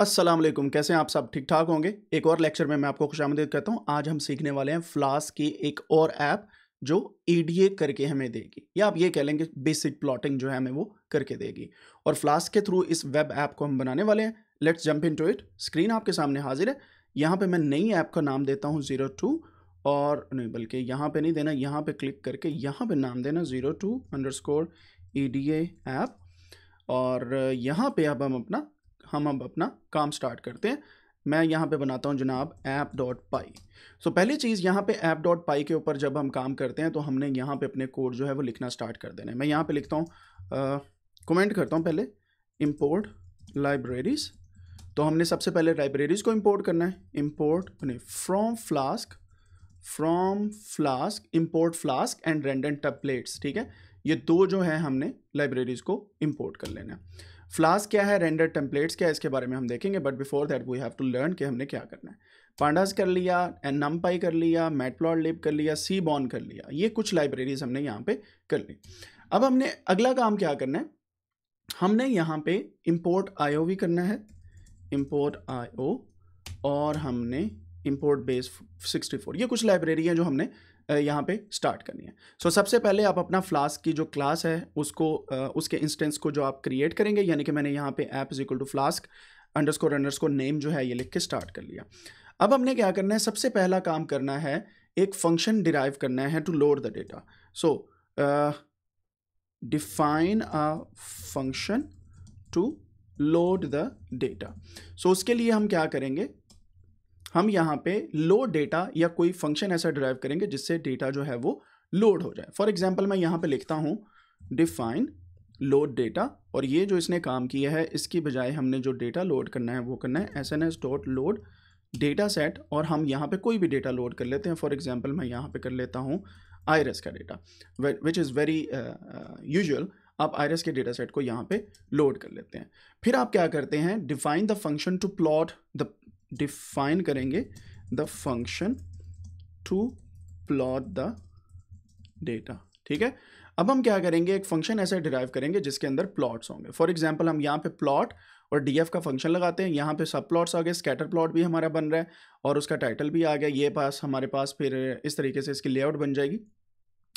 अस्सलाम वालेकुम कैसे हैं आप सब ठीक ठाक होंगे एक और लेक्चर में मैं आपको खुश आमदीद करता हूँ आज हम सीखने वाले हैं फ्लास की एक और ऐप जो ई e करके हमें देगी या आप ये कह लेंगे बेसिक प्लॉटिंग जो है हमें वो करके देगी और फ्लास के थ्रू इस वेब ऐप को हम बनाने वाले हैं let's jump into it screen आपके सामने हाजिर है यहाँ पर मैं नई ऐप का नाम देता हूँ ज़ीरो टू और नहीं बल्कि यहाँ पर नहीं देना यहाँ पर क्लिक करके यहाँ पर नाम देना zero two underscore E e D app और यहाँ पे अब हम अपना हम अब अपना काम स्टार्ट करते हैं मैं यहाँ पे बनाता हूँ जनाब ऐप डॉट पाई सो पहली चीज़ यहाँ पे ऐप डॉट पाई के ऊपर जब हम काम करते हैं तो हमने यहाँ पे अपने कोड जो है वो लिखना स्टार्ट कर देना है मैं यहाँ पे लिखता हूँ कमेंट करता हूँ पहले इम्पोर्ट लाइब्रेरीज तो हमने सबसे पहले लाइब्रेरीज को इम्पोर्ट करना है import from Flask from Flask import Flask and render templates ठीक है ये दो जो है हमने लाइब्रेरीज को इम्पोर्ट कर लेना है फ्लास क्या है रेंडर टेम्पलेट्स क्या है इसके बारे में हम देखेंगे but before that we have to learn कि हमने क्या करना है पांडास कर लिया एन नमपाई कर लिया मेटप्लॉट लिप कर लिया सी बॉन कर लिया ये कुछ लाइब्रेरीज हमने यहाँ पे कर ली अब हमने अगला काम क्या करना है हमने यहाँ पे इम्पोर्ट आई भी करना है इम्पोर्ट आई और हमने इम्पोर्ट बेस 64 ये कुछ लाइब्रेरी हैं जो हमने यहाँ पे स्टार्ट करनी है सो so, सबसे पहले आप अपना फ्लास्क की जो क्लास है उसको उसके इंस्टेंस को जो आप क्रिएट करेंगे यानी कि मैंने यहाँ पे app is equal to Flask underscore underscore name जो है ये लिख के स्टार्ट कर लिया अब हमने क्या करना है सबसे पहला काम करना है एक फंक्शन डिराइव करना है to load the data so define a function to load the data so उसके लिए हम क्या करेंगे हम यहाँ पे लोड डेटा या कोई फंक्शन ऐसा ड्राइव करेंगे जिससे डेटा जो है वो लोड हो जाए फॉर एग्जाम्पल मैं यहाँ पे लिखता हूँ डिफाइन लोड डेटा और ये जो इसने काम किया है इसकी बजाय हमने जो डेटा लोड करना है वो करना है S N S dot load data set और हम यहाँ पे कोई भी डेटा लोड कर लेते हैं फॉर एग्ज़ाम्पल मैं यहाँ पे कर लेता हूँ आयरस का data which is very useful आप आयरस के डेटा सेट को यहाँ पे लोड कर लेते हैं फिर आप क्या करते हैं define the function to plot the define करेंगे the function to plot the data ठीक है अब हम क्या करेंगे एक फंक्शन ऐसा डिराइव करेंगे जिसके अंदर प्लॉट्स होंगे फॉर एग्जाम्पल हम यहाँ पे प्लॉट और डीएफ का फंक्शन लगाते हैं यहाँ पे सब प्लॉट्स आ गए स्कैटर प्लॉट भी हमारा बन रहा है और उसका टाइटल भी आ गया ये पास हमारे पास फिर इस तरीके से इसकी लेआउट बन जाएगी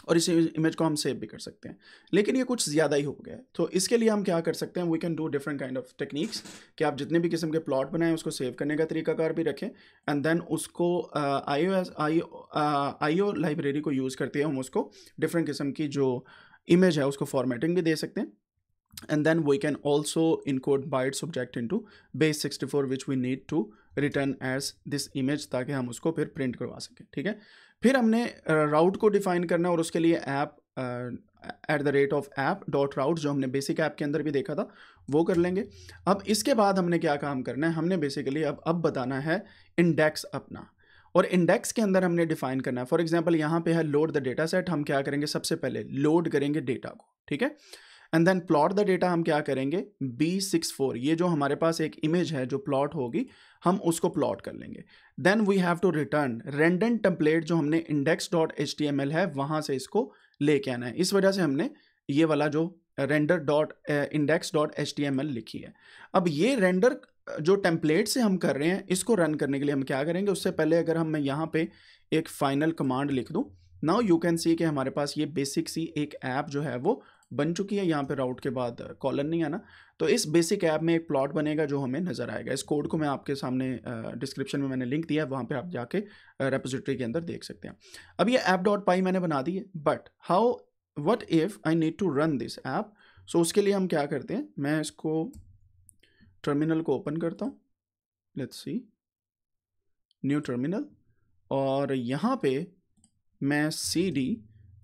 और इस इमेज को हम सेव भी कर सकते हैं लेकिन ये कुछ ज़्यादा ही हो गया है तो इसके लिए हम क्या कर सकते हैं we can do different kind of techniques कि आप जितने भी किस्म के प्लॉट बनाएं उसको सेव करने का तरीकाकार भी रखें एंड देन उसको I O S I library को यूज़ करते हुए हम उसको डिफरेंट किस्म की जो इमेज है उसको फॉर्मेटिंग भी दे सकते हैं and then we can also encode byte subject into base sixty four which we need to return as this image ताकि हम उसको फिर प्रिंट करवा सकें ठीक है फिर हमने राउट को डिफाइन करना है और उसके लिए app at the rate of app dot route जो हमने बेसिक ऐप के अंदर भी देखा था वो कर लेंगे अब इसके बाद हमने क्या काम करना है हमने बेसिकली अब अब बताना है इंडेक्स अपना और इंडेक्स के अंदर हमने डिफाइन करना है फॉर एग्जाम्पल यहाँ पे है लोड द डेटा सेट हम क्या करेंगे सबसे पहले लोड करेंगे डेटा को ठीक है and then plot the data हम क्या करेंगे बी सिक्स फोर ये जो हमारे पास एक इमेज है जो प्लॉट होगी हम उसको प्लॉट कर लेंगे then we have to return render template जो हमने index dot H T M L है वहाँ से इसको लेके आना है इस वजह से हमने ये वाला जो render dot index dot H T M L लिखी है अब ये रेंडर जो टेम्पलेट से हम कर रहे हैं इसको रन करने के लिए हम क्या करेंगे उससे पहले अगर हम मैं यहाँ पे एक फाइनल कमांड लिख दूँ नाउ यू कैन सी कि हमारे पास ये बेसिक सी एक ऐप जो है वो बन चुकी है यहाँ पे राउट के बाद कॉलन नहीं आना तो इस बेसिक ऐप में एक प्लॉट बनेगा जो हमें नज़र आएगा इस कोड को मैं आपके सामने डिस्क्रिप्शन में मैंने लिंक दिया है वहाँ पर आप जाके रेपोजिटरी के अंदर देख सकते हैं अब ये ऐप डॉट पाई मैंने बना दी है but how what if I need to run this app so उसके लिए हम क्या करते हैं मैं इसको टर्मिनल को ओपन करता हूँ लेट्स सी न्यू टर्मिनल और यहाँ पे मैं सी डी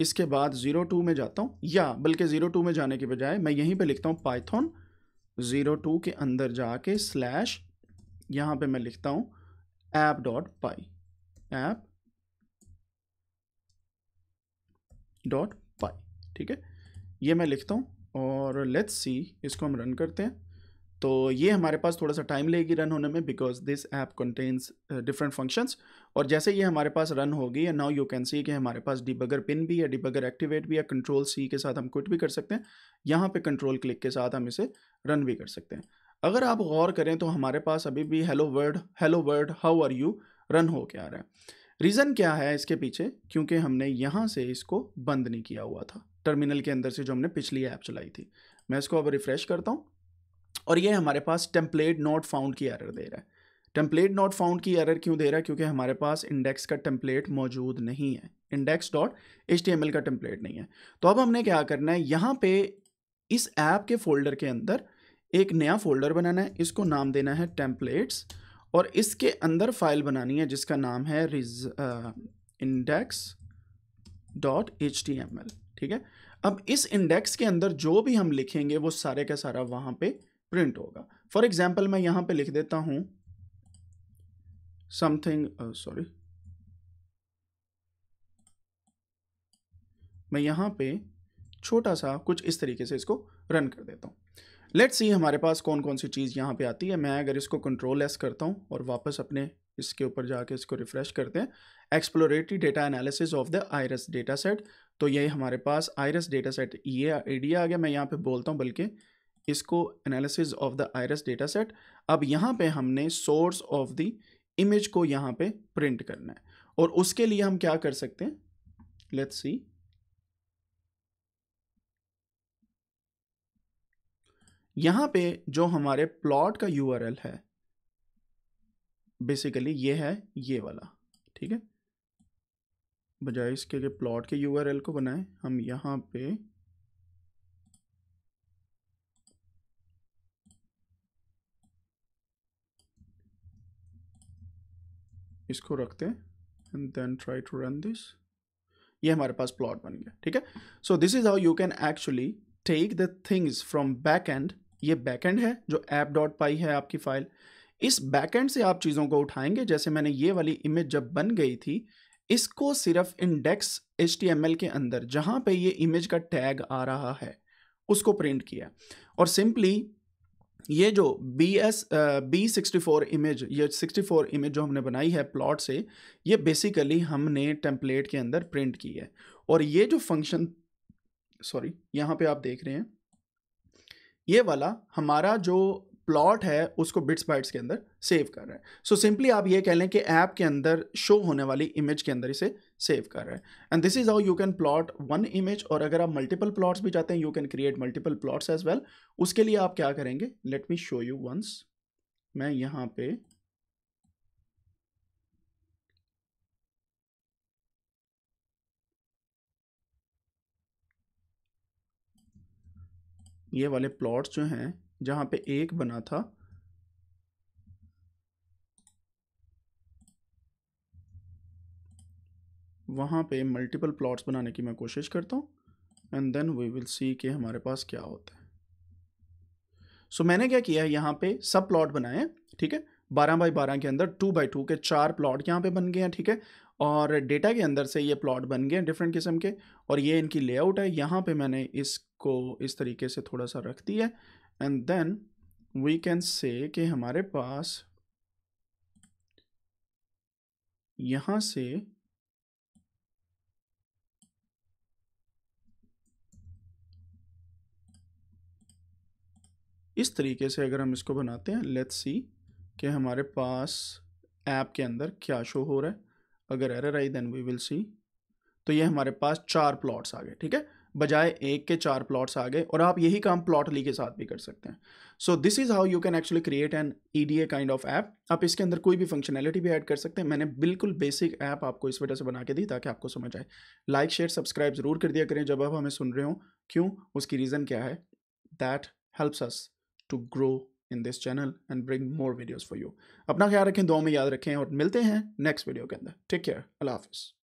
इसके बाद ज़ीरो टू में जाता हूँ या बल्कि ज़ीरो टू में जाने के बजाय मैं यहीं पे लिखता हूँ पाइथन ज़ीरो टू के अंदर जाके स्लैश यहाँ पे मैं लिखता हूँ app dot py app dot py ठीक है ये मैं लिखता हूँ और लेट्स सी इसको हम रन करते हैं तो ये हमारे पास थोड़ा सा टाइम लेगी रन होने में because this app contains different functions और जैसे ये हमारे पास रन होगी या नाउ यू कैन सी कि हमारे पास डिबगर पिन भी या डिबगर एक्टिवेट भी या कंट्रोल सी के साथ हम क्विट भी कर सकते हैं यहाँ पे कंट्रोल क्लिक के साथ हम इसे रन भी कर सकते हैं अगर आप गौर करें तो हमारे पास अभी भी hello word hello word how are you run हो के आ रहा है रीज़न क्या है इसके पीछे क्योंकि हमने यहाँ से इसको बंद नहीं किया हुआ था टर्मिनल के अंदर से जो हमने पिछली ऐप चलाई थी मैं इसको अब रिफ़्रेश करता हूँ और ये हमारे पास टेम्पलेट नॉट फाउंड की एरर दे रहा है टेम्पलेट नॉट फाउंड की एरर क्यों दे रहा है क्योंकि हमारे पास इंडेक्स का टेम्पलेट मौजूद नहीं है इंडेक्स डॉट एच का टेम्पलेट नहीं है तो अब हमने क्या करना है यहाँ पे इस ऐप के फोल्डर के अंदर एक नया फोल्डर बनाना है इसको नाम देना है टेम्पलेट्स और इसके अंदर फाइल बनानी है जिसका नाम है रिज इंडेक्स डॉट एच ठीक है अब इस इंडेक्स के अंदर जो भी हम लिखेंगे वो सारे का सारा वहाँ पे प्रिंट होगा फॉर एग्जाम्पल मैं यहां पे लिख देता हूं समथिंग सॉरी मैं यहां पे छोटा सा कुछ इस तरीके से इसको रन कर देता हूं लेट्स सी हमारे पास कौन कौन सी चीज़ यहां पे आती है मैं अगर इसको कंट्रोल एस करता हूं और वापस अपने इसके ऊपर जाके इसको रिफ़्रेश करते हैं exploratory data analysis of the iris data set तो ये हमारे पास आयरस डेटा सेट ये आइडिया आ गया मैं यहाँ पे बोलता हूँ बल्कि इसको analysis of the iris data set अब यहाँ पे हमने सोर्स ऑफ द इमेज को यहाँ पे प्रिंट करना है और उसके लिए हम क्या कर सकते हैं लेट्स सी यहाँ पे जो हमारे प्लॉट का यू है बेसिकली ये है ये वाला ठीक है बजाय इसके के प्लॉट के यू को बनाएं हम यहाँ पे इसको रखते हैं and then try to run this ये हमारे पास प्लॉट बन गया ठीक है so this is how you can actually take the things from back end ये बैक एंड है जो ऐप डॉट पाई है आपकी फाइल इस बैक एंड से आप चीज़ों को उठाएंगे जैसे मैंने ये वाली इमेज जब बन गई थी इसको सिर्फ इंडेक्स एच के अंदर जहाँ पे ये इमेज का टैग आ रहा है उसको प्रिंट किया और सिंपली ये जो B S B sixty four image ये सिक्सटी फोर इमेज जो हमने बनाई है प्लॉट से ये बेसिकली हमने टेम्पलेट के अंदर प्रिंट की है और ये जो फंक्शन सॉरी यहाँ पे आप देख रहे हैं ये वाला हमारा जो प्लॉट है उसको बिट्स बाइट्स के अंदर सेव कर रहे हैं सो so सिंपली आप ये कह लें कि ऐप के अंदर शो होने वाली इमेज के अंदर इसे सेव कर रहे हैं and this is how you can plot one image और अगर आप मल्टीपल प्लॉट्स भी चाहते हैं you can create multiple plots as well उसके लिए आप क्या करेंगे let me show you once मैं यहाँ पे ये वाले प्लॉट्स जो हैं जहां पे एक बना था वहां पे मल्टीपल प्लॉट्स बनाने की मैं कोशिश करता हूँ and then we will see कि हमारे पास क्या होता है सो so, मैंने क्या किया है यहाँ पे सब प्लॉट बनाए ठीक है बारह बाई बारह के अंदर टू बाई टू के चार प्लॉट यहाँ पे बन गए हैं ठीक है और डेटा के अंदर से ये प्लॉट बन गए हैं डिफरेंट किस्म के और ये इनकी लेआउट है यहाँ पे मैंने इसको इस तरीके से थोड़ा सा रख दिया है and then we can say कि हमारे पास यहां से इस तरीके से अगर हम इसको बनाते हैं लेट्स सी कि हमारे पास ऐप के अंदर क्या शो हो रहा है अगर एरर आई देन वी विल सी तो ये हमारे पास चार प्लॉट्स आ गए ठीक है बजाय एक के चार प्लॉट्स आ गए और आप यही काम प्लॉटली के साथ भी कर सकते हैं so this is how you can actually create an E D A kind of app आप इसके अंदर कोई भी फंक्शनैलिटी भी ऐड कर सकते हैं मैंने बिल्कुल बेसिक ऐप आपको इस वजह से बना के दी ताकि आपको समझ आए लाइक शेयर सब्सक्राइब ज़रूर कर दिया करें जब आप हमें सुन रहे हो क्यों उसकी रीज़न क्या है that helps us to grow in this channel and bring more videos for you अपना ख्याल रखें दो में याद रखें और मिलते हैं नेक्स्ट वीडियो के अंदर टेक केयर अल्लाह हाफिज़